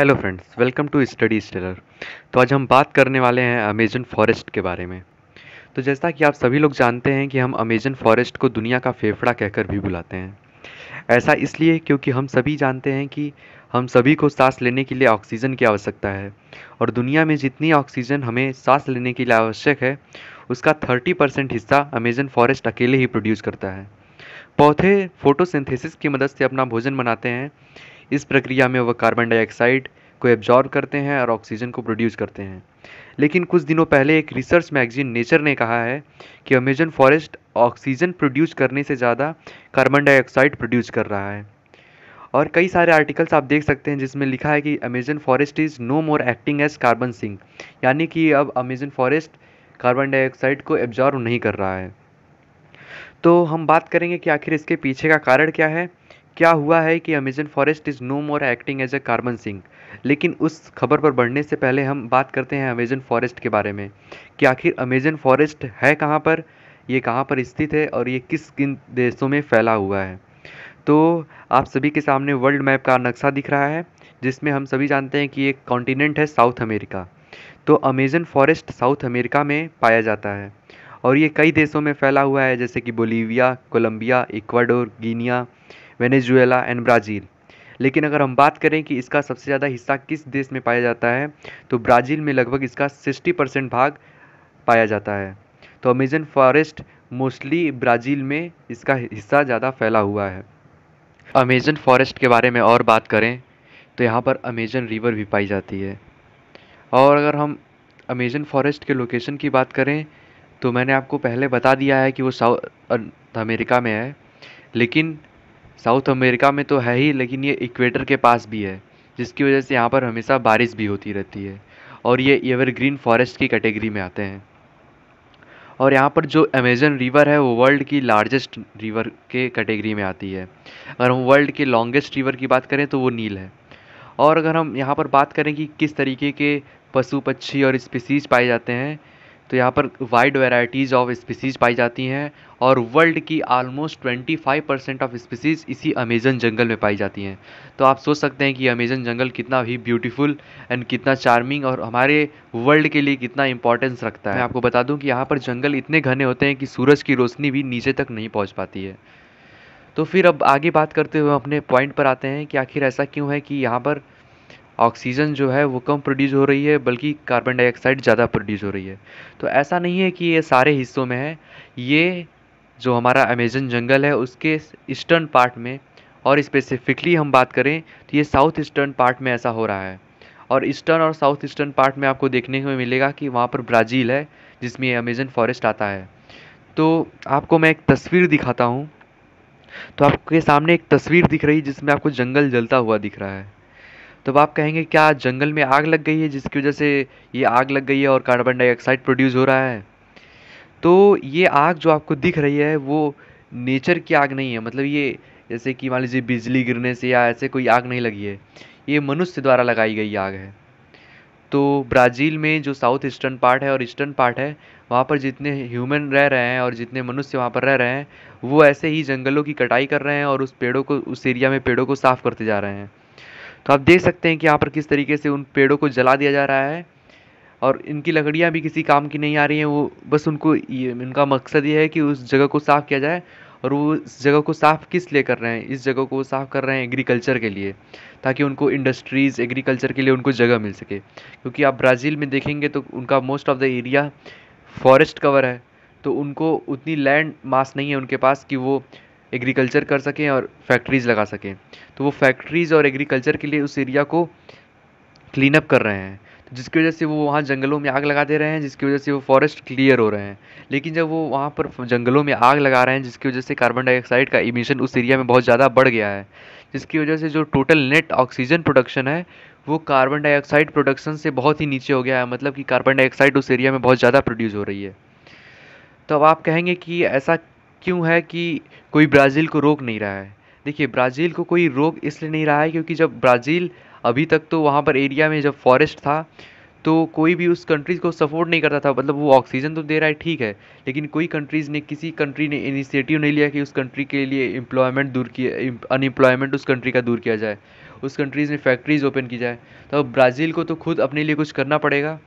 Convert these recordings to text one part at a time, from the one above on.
hello friends welcome to Study Stellar तो आज हम बात करने वाले हैं अमेजन फॉरेस्ट के बारे में तो जैसा कि आप सभी लोग जानते हैं कि हम अमेजन फॉरेस्ट को दुनिया का फेफड़ा कहकर भी बुलाते हैं ऐसा इसलिए क्योंकि हम सभी जानते हैं कि हम सभी को सांस लेने के लिए ऑक्सीजन की आवश्यकता है और दुनिया में जितनी ऑक्सीजन हमें सांस लेने के लिए आवश्यक है उसका थर्टी परसेंट हिस्सा अमेजन फॉरेस्ट अकेले ही प्रोड्यूस करता है पौधे फोटोसिंथेसिस की मदद से अपना भोजन बनाते हैं इस प्रक्रिया में वह कार्बन डाइऑक्साइड को एब्जॉर्ब करते हैं और ऑक्सीजन को प्रोड्यूस करते हैं लेकिन कुछ दिनों पहले एक रिसर्च मैगजीन नेचर ने कहा है कि अमेजन फॉरेस्ट ऑक्सीजन प्रोड्यूस करने से ज़्यादा कार्बन डाइऑक्साइड प्रोड्यूस कर रहा है और कई सारे आर्टिकल्स आप देख सकते हैं जिसमें लिखा है कि Amazon forest is no more acting as carbon sink यानी कि अब अमेजन फॉरेस्ट कार्बन डाइऑक्साइड को एब्जॉर्व नहीं कर रहा है तो हम बात करेंगे कि आखिर इसके पीछे का कारण क्या है क्या हुआ है कि Amazon forest is no more acting as a carbon sink लेकिन उस खबर पर बढ़ने से पहले हम बात करते हैं अमेजन फॉरेस्ट के बारे में कि आखिर अमेजन फॉरेस्ट है कहाँ पर ये कहाँ पर स्थित है और ये किस किन देशों में फैला हुआ है तो आप सभी के सामने वर्ल्ड मैप का नक्शा दिख रहा है जिसमें हम सभी जानते हैं कि एक कॉन्टिनेंट है साउथ अमेरिका तो अमेजन फॉरेस्ट साउथ अमेरिका में पाया जाता है और ये कई देशों में फैला हुआ है जैसे कि Bolivia Colombia Ecuador Guinea Venezuela and Brazil लेकिन अगर हम बात करें कि इसका सबसे ज़्यादा हिस्सा किस देश में पाया जाता है तो ब्राज़ील में लगभग इसका सिक्सटी परसेंट भाग पाया जाता है तो अमेजन फॉरेस्ट मोस्टली ब्राज़ील में इसका हिस्सा ज़्यादा फैला हुआ है अमेजन फॉरेस्ट के बारे में और बात करें तो यहाँ पर अमेजन रिवर भी पाई जाती है और अगर हम अमेजन फॉरेस्ट के लोकेशन की बात करें तो मैंने आपको पहले बता दिया है कि वो साउथ अमेरिका में है लेकिन साउथ अमेरिका में तो है ही लेकिन ये इक्वेटर के पास भी है जिसकी वजह से यहाँ पर हमेशा बारिश भी होती रहती है और ये एवरग्रीन फॉरेस्ट की कैटेगरी में आते हैं और यहाँ पर जो अमेजन रिवर है वो वर्ल्ड की लार्जेस्ट रिवर के कैटेगरी में आती है अगर हम वर्ल्ड के लॉन्गेस्ट रिवर की बात करें तो वो नील है और अगर हम यहाँ पर बात करें कि किस तरीके के पशु पक्षी और स्पीसीज पाए जाते हैं तो यहाँ पर वाइड वेराइटीज़ ऑफ स्पीसीज पाई जाती हैं और वर्ल्ड की आलमोस्ट 25 परसेंट ऑफ स्पीसीज इसी अमेजन जंगल में पाई जाती हैं तो आप सोच सकते हैं कि अमेजन जंगल कितना ही ब्यूटीफुल एंड कितना चार्मिंग और हमारे वर्ल्ड के लिए कितना इंपॉर्टेंस रखता है मैं आपको बता दूँ कि यहाँ पर जंगल इतने घने होते हैं कि सूरज की रोशनी भी नीचे तक नहीं पहुँच पाती है तो फिर अब आगे बात करते हुए अपने पॉइंट पर आते हैं कि आखिर ऐसा क्यों है कि यहाँ पर ऑक्सीजन जो है वो कम प्रोड्यूस हो रही है बल्कि कार्बन डाइऑक्साइड ज़्यादा प्रोड्यूस हो रही है तो ऐसा नहीं है कि ये सारे हिस्सों में है ये जो हमारा अमेजन जंगल है उसके ईस्टर्न पार्ट में और स्पेसिफिकली हम बात करें तो ये साउथ ईस्टर्न पार्ट में ऐसा हो रहा है और ईस्टर्न और साउथ ईस्टर्न पार्ट में आपको देखने को मिलेगा कि वहाँ पर ब्राज़ील है जिसमें ये अमेजन फॉरेस्ट आता है तो आपको मैं एक तस्वीर दिखाता हूँ तो आपके सामने एक तस्वीर दिख रही है जिसमें आपको जंगल जलता हुआ दिख रहा है तब आप कहेंगे क्या जंगल में आग लग गई है जिसकी वजह से ये आग लग गई है और कार्बन डाइऑक्साइड प्रोड्यूस हो रहा है तो ये आग जो आपको दिख रही है वो नेचर की आग नहीं है मतलब ये जैसे कि मान लीजिए बिजली गिरने से या ऐसे कोई आग नहीं लगी है ये मनुष्य द्वारा लगाई गई आग है तो ब्राज़ील में जो साउथ ईस्टर्न पार्ट है और ईस्टर्न पार्ट है वहाँ पर जितने ह्यूमन रह रहे हैं और जितने मनुष्य वहाँ पर रह रहे हैं वो ऐसे ही जंगलों की कटाई कर रहे हैं और उस पेड़ों को उस एरिया में पेड़ों को साफ़ करते जा रहे हैं तो आप देख सकते हैं कि यहाँ पर किस तरीके से उन पेड़ों को जला दिया जा रहा है और इनकी लकड़ियाँ भी किसी काम की नहीं आ रही हैं वो बस उनको ये इनका मकसद ये है कि उस जगह को साफ़ किया जाए और वो इस जगह को साफ़ किस लिए कर रहे हैं इस जगह को वो साफ़ कर रहे हैं एग्रीकल्चर के लिए ताकि उनको इंडस्ट्रीज़ एग्रीकल्चर के लिए उनको जगह मिल सके क्योंकि आप ब्राज़ील में देखेंगे तो उनका most of the area forest cover है तो उनको उतनी लैंड मास नहीं है उनके पास कि वो एग्रीकल्चर कर सकें और फैक्ट्रीज़ लगा सकें तो वो फैक्ट्रीज़ और एग्रीकल्चर के लिए उस एरिया को क्लीन अप कर रहे हैं तो जिसकी वजह से वो वहाँ जंगलों में आग लगा दे रहे हैं जिसकी वजह से वो फॉरेस्ट क्लियर हो रहे हैं लेकिन जब वो वहाँ पर जंगलों में आग लगा रहे हैं जिसकी वजह से कार्बन डाइऑक्साइड का इमिशन उस एरिया में बहुत ज़्यादा बढ़ गया है जिसकी वजह से जो टोटल नेट ऑक्सीजन प्रोडक्शन है वो कार्बन डाइऑक्साइड प्रोडक्शन से बहुत ही नीचे हो गया है मतलब कि कार्बन डाइऑक्साइड उस एरिया में बहुत ज़्यादा प्रोड्यूस हो रही है तो अब आप कहेंगे कि ऐसा क्यों है कि कोई ब्राज़ील को रोक नहीं रहा है देखिए ब्राज़ील को कोई रोक इसलिए नहीं रहा है क्योंकि जब ब्राज़ील अभी तक तो वहाँ पर एरिया में जब फॉरेस्ट था तो कोई भी उस कंट्रीज़ को सपोर्ट नहीं करता था मतलब वो ऑक्सीजन तो दे रहा है ठीक है लेकिन कोई कंट्रीज़ ने किसी कंट्री ने इनिशिएटिव नहीं लिया कि उस कंट्री के लिए एम्प्लॉयमेंट दूर किया अनएम्प्लॉयमेंट उस कंट्री का दूर किया जाए उस कंट्रीज़ ने फैक्ट्रीज़ ओपन की जाए तो ब्राज़ील को तो खुद अपने लिए कुछ करना पड़ेगा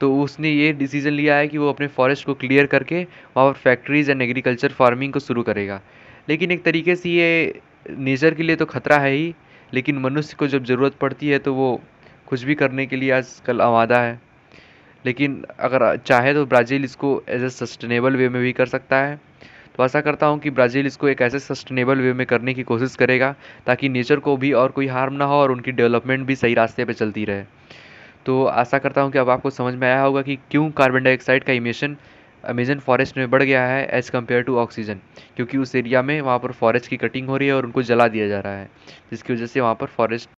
तो उसने ये डिसीज़न लिया है कि वो अपने फॉरेस्ट को क्लियर करके वहाँ पर फैक्ट्रीज़ एंड एग्रीकल्चर फार्मिंग को शुरू करेगा लेकिन एक तरीके से ये नेचर के लिए तो ख़तरा है ही लेकिन मनुष्य को जब ज़रूरत पड़ती है तो वो कुछ भी करने के लिए आजकल आमादा है लेकिन अगर चाहे तो ब्राज़ील इसको एज ए सस्टेनेबल वे में भी कर सकता है तो आशा करता हूँ कि ब्राज़ील इसको एक ऐसे सस्टेनेबल वे में करने की कोशिश करेगा ताकि नेचर को भी और कोई हार्म ना हो और उनकी डेवलपमेंट भी सही रास्ते पर चलती रहे तो आशा करता हूँ कि अब आपको समझ में आया होगा कि क्यों कार्बन डाइऑक्साइड का इमेशन अमेजन फॉरेस्ट में बढ़ गया है एज़ कम्पेयर टू ऑक्सीजन क्योंकि उस एरिया में वहाँ पर फॉरेस्ट की कटिंग हो रही है और उनको जला दिया जा रहा है जिसकी वजह से वहाँ पर फॉरेस्ट